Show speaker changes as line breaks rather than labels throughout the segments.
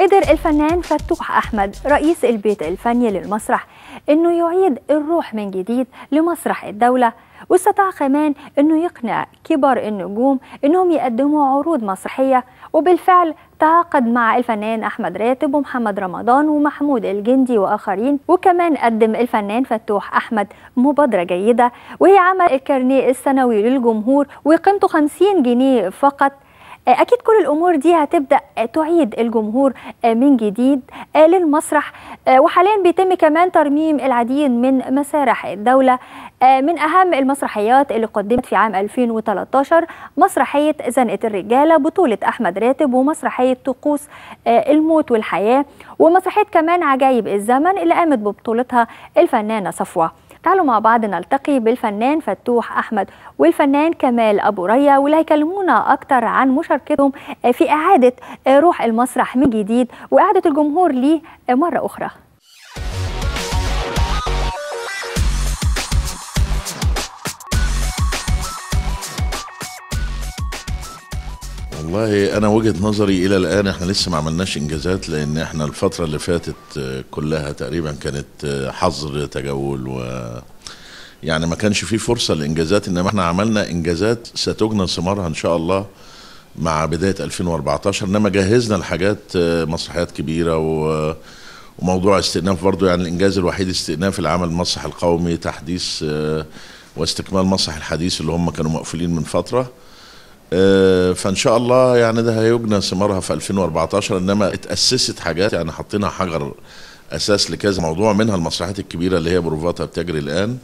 قدر الفنان فتوح أحمد رئيس البيت الفني للمسرح أنه يعيد الروح من جديد لمسرح الدولة واستطاع كمان أنه يقنع كبار النجوم أنهم يقدموا عروض مسرحية وبالفعل تعاقد مع الفنان أحمد راتب ومحمد رمضان ومحمود الجندي وآخرين وكمان قدم الفنان فتوح أحمد مبادرة جيدة وهي عمل الكارنيه السنوي للجمهور وقيمته 50 جنيه فقط اكيد كل الامور دي هتبدا تعيد الجمهور آه، من جديد آه، للمسرح آه، وحاليا بيتم كمان ترميم العديد من مسارح الدوله من اهم المسرحيات اللي قدمت في عام 2013 مسرحيه زنقه الرجاله بطوله احمد راتب ومسرحيه طقوس الموت والحياه ومسرحيه كمان عجايب الزمن اللي قامت ببطولتها الفنانه صفوه تعالوا مع بعض نلتقي بالفنان فتوح أحمد والفنان كمال أبو ريا واللي هيكلمونا أكتر عن مشاركتهم في إعادة روح المسرح من جديد وإعادة الجمهور ليه مرة أخرى
والله انا وجهه نظري الى الان احنا لسه ما عملناش انجازات لان احنا الفتره اللي فاتت آه، كلها تقريبا كانت آه، حظر تجول و يعني ما كانش في فرصه لانجازات انما احنا عملنا انجازات ستجنى ثمارها ان شاء الله مع بدايه 2014 انما جهزنا الحاجات آه، مسرحيات كبيره و وموضوع استئناف برضه يعني الانجاز الوحيد استئناف العمل المسرح القومي تحديث واستكمال مسرح الحديث اللي هم كانوا مقفولين من فتره آه، فان شاء الله يعني ده هيجنى ثمارها في 2014 انما اتاسست حاجات يعني حطينا حجر اساس لكذا موضوع منها المسرحيات الكبيره اللي هي بروفاتها بتجري الان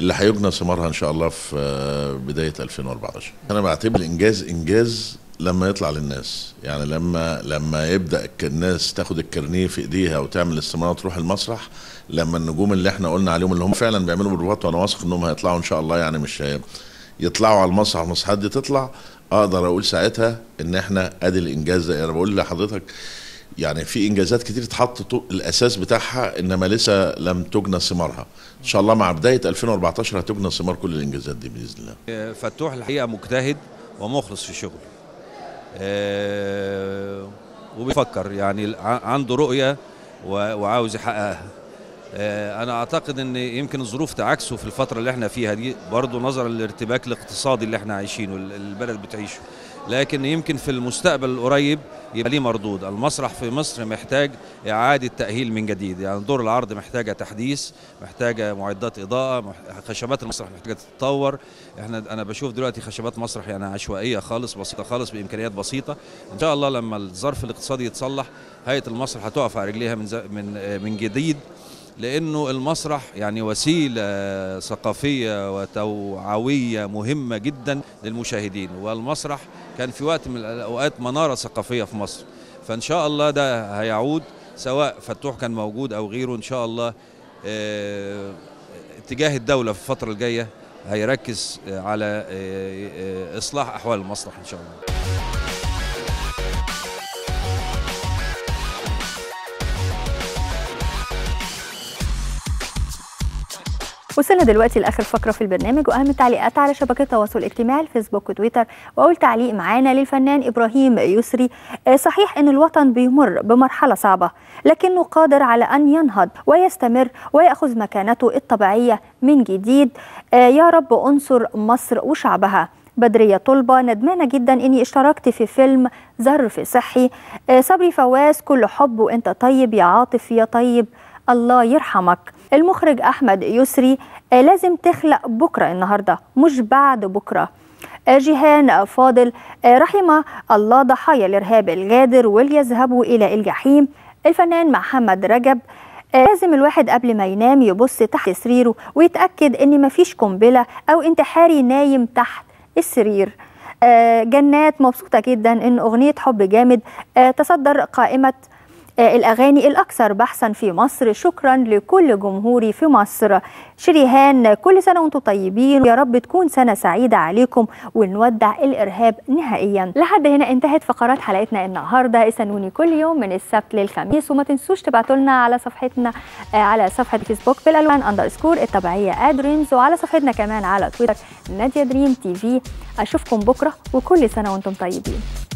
اللي هيجنى ثمارها ان شاء الله في آه، بدايه 2014 انا بعتبر الانجاز انجاز لما يطلع للناس يعني لما لما يبدا الناس تاخد الكارنيه في ايديها وتعمل استماره تروح المسرح لما النجوم اللي احنا قلنا عليهم اللي هم فعلا بيعملوا بروفات وانا واثق انهم هيطلعوا ان شاء الله يعني مش هي... يطلعوا على المسرح المسرحيات دي تطلع اقدر اقول ساعتها ان احنا ادي الانجاز ده انا بقول لحضرتك يعني في انجازات كتير اتحط الاساس بتاعها انما لسه لم تجنى ثمارها ان شاء الله مع بدايه 2014 هتجنى ثمار كل الانجازات دي باذن الله
آه، فتوح الحقيقه مجتهد ومخلص في شغله آه، وبيفكر يعني عنده رؤيه وعاوز يحققها آه، انا اعتقد ان يمكن الظروف تعاكسه في الفتره اللي احنا فيها دي برضه نظرا للارتباك الاقتصادي اللي احنا عايشينه البلد بتعيشه لكن يمكن في المستقبل القريب يبقى ليه مردود المسرح في مصر محتاج إعادة تأهيل من جديد يعني دور العرض محتاجة تحديث محتاجة معدات إضاءة خشبات المسرح محتاجة تتطور احنا أنا بشوف دلوقتي خشبات مسرح يعني عشوائية خالص بسيطة خالص بإمكانيات بسيطة إن شاء الله لما الظرف الاقتصادي يتصلح هيئة المسرح هتقف على رجليها من من آه، من جديد لأنه المسرح يعني وسيلة ثقافية وتوعوية مهمة جدا للمشاهدين والمسرح كان في وقت من الأوقات منارة ثقافية في مصر فإن شاء الله ده هيعود سواء فتوح كان موجود أو غيره إن شاء الله آه، اتجاه الدولة في الفترة الجاية هيركز على آه، آه، إصلاح أحوال المسرح إن شاء الله
وصلنا دلوقتي لاخر فقره في البرنامج واهم التعليقات على شبكه التواصل الاجتماعي الفيسبوك وتويتر واول تعليق معانا للفنان ابراهيم يسري آه، صحيح ان الوطن بيمر بمرحله صعبه لكنه قادر على ان ينهض ويستمر وياخذ مكانته الطبيعيه من جديد آه، يا رب انصر مصر وشعبها بدرية طلبة ندمانة جدا إني اشتركت في فيلم ظرف صحي آه، صبري فواز كل حب وإنت طيب يا عاطف يا طيب الله يرحمك المخرج أحمد يسري آه، لازم تخلق بكرة النهاردة مش بعد بكرة آه، جيهان فاضل آه، رحمه الله ضحايا الإرهاب الغادر وليذهبوا إلى الجحيم الفنان محمد رجب لازم الواحد قبل ما ينام يبص تحت سريره ويتأكد إن مفيش قنبلة أو انتحاري نايم تحت السرير جنات مبسوطة جدا إن أغنية حب جامد تصدر قائمة آه، الأغاني الأكثر بحثا في مصر شكرا لكل جمهوري في مصر شريهان كل سنة وانتم طيبين يا رب تكون سنة سعيدة عليكم ونودع الإرهاب نهائيا لحد هنا انتهت فقرات حلقتنا النهاردة استنوني كل يوم من السبت للخميس وما تنسوش تبعتوا لنا على صفحتنا آه، على صفحة فيسبوك بالألوان أندرسكور الطبيعية أدريمز وعلى صفحتنا كمان على تويتر ناديا دريم تي في أشوفكم بكرة وكل سنة وانتم طيبين